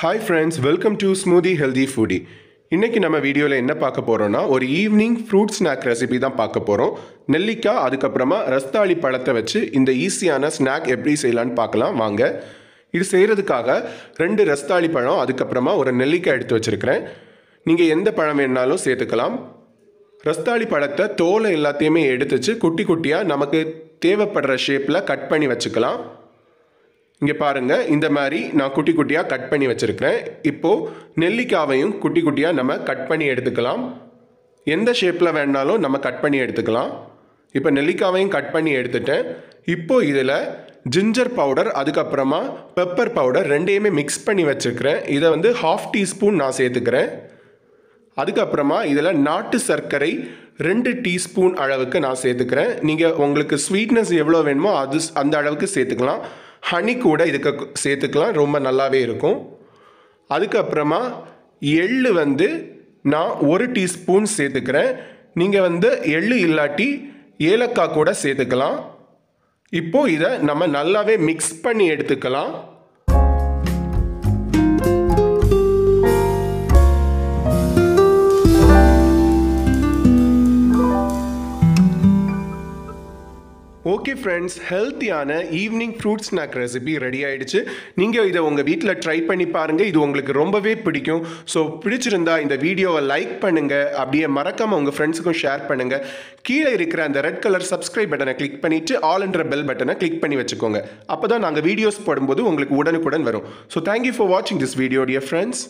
hi friends welcome to Smoothie Healthy Foodie இன்றைக்கி நம்ம வீடியோவில் என்ன பார்க்க போகிறோன்னா ஒரு ஈவினிங் ஃப்ரூட் ஸ்நாக் ரெசிபி தான் பார்க்க போகிறோம் நெல்லிக்காய் அதுக்கப்புறமா ரஸ்தாளி பழத்தை வச்சு இந்த ஈஸியான ஸ்நாக் எப்படி செய்யலான்னு பார்க்கலாம் வாங்க இது செய்கிறதுக்காக ரெண்டு ரஸ்தாளி பழம் அதுக்கப்புறமா ஒரு நெல்லிக்காய் எடுத்து வச்சுருக்கிறேன் நீங்கள் எந்த பழம் வேணாலும் சேர்த்துக்கலாம் ரஸ்தாளி பழத்தை தோலை எல்லாத்தையுமே எடுத்துச்சு குட்டி குட்டியாக நமக்கு தேவைப்படுற ஷேப்பில் கட் பண்ணி வச்சுக்கலாம் இங்கே பாருங்கள் இந்த மாதிரி நான் குட்டி குட்டியாக கட் பண்ணி வச்சுருக்கிறேன் இப்போது நெல்லிக்காவையும் குட்டி குட்டியாக நம்ம கட் பண்ணி எடுத்துக்கலாம் எந்த ஷேப்பில் வேணாலும் நம்ம கட் பண்ணி எடுத்துக்கலாம் இப்போ நெல்லிக்காவையும் கட் பண்ணி எடுத்துட்டேன் இப்போது இதில் ஜிஞ்சர் பவுடர் அதுக்கப்புறமா பெப்பர் பவுடர் ரெண்டையுமே மிக்ஸ் பண்ணி வச்சுருக்கிறேன் இதை வந்து ஹாஃப் டீஸ்பூன் நான் சேர்த்துக்கிறேன் அதுக்கப்புறமா இதில் நாட்டு சர்க்கரை ரெண்டு டீஸ்பூன் அளவுக்கு நான் சேர்த்துக்கிறேன் நீங்கள் உங்களுக்கு ஸ்வீட்னஸ் எவ்வளோ வேணுமோ அது அந்த அளவுக்கு சேர்த்துக்கலாம் ஹனி கூட இதுக்கு சேர்த்துக்கலாம் ரொம்ப நல்லாவே இருக்கும் அதுக்கப்புறமா எள் வந்து நான் ஒரு டீஸ்பூன் சேர்த்துக்கிறேன் நீங்கள் வந்து எள் இல்லாட்டி ஏலக்காய் கூட சேர்த்துக்கலாம் இப்போது இதை நம்ம நல்லாவே மிக்ஸ் பண்ணி எடுத்துக்கலாம் ஓகே ஃப்ரெண்ட்ஸ் ஹெல்த்தியான evening fruit snack recipe ready ஆகிடுச்சு நீங்கள் இதை உங்கள் வீட்டில் ட்ரை பண்ணி பாருங்கள் இது உங்களுக்கு ரொம்பவே பிடிக்கும் ஸோ பிடிச்சிருந்தா இந்த வீடியோவை லைக் பண்ணுங்கள் அப்படியே மறக்காமல் உங்கள் ஃப்ரெண்ட்ஸுக்கும் ஷேர் பண்ணுங்கள் கீழே இருக்கிற அந்த ரெட் கலர் சப்ஸ்கிரைப் பட்டனை கிளிக் பண்ணிவிட்டு ஆல் என்ற பெல் பட்டனை கிளிக் பண்ணி வச்சுக்கோங்க அப்போ தான் நாங்கள் வீடியோஸ் போடும்போது உங்களுக்கு உடனுக்குடன் வரும் ஸோ தேங்க்யூ ஃபார் வாட்சிங் திஸ் வீடியோ டியர் ஃப்ரெண்ட்ஸ்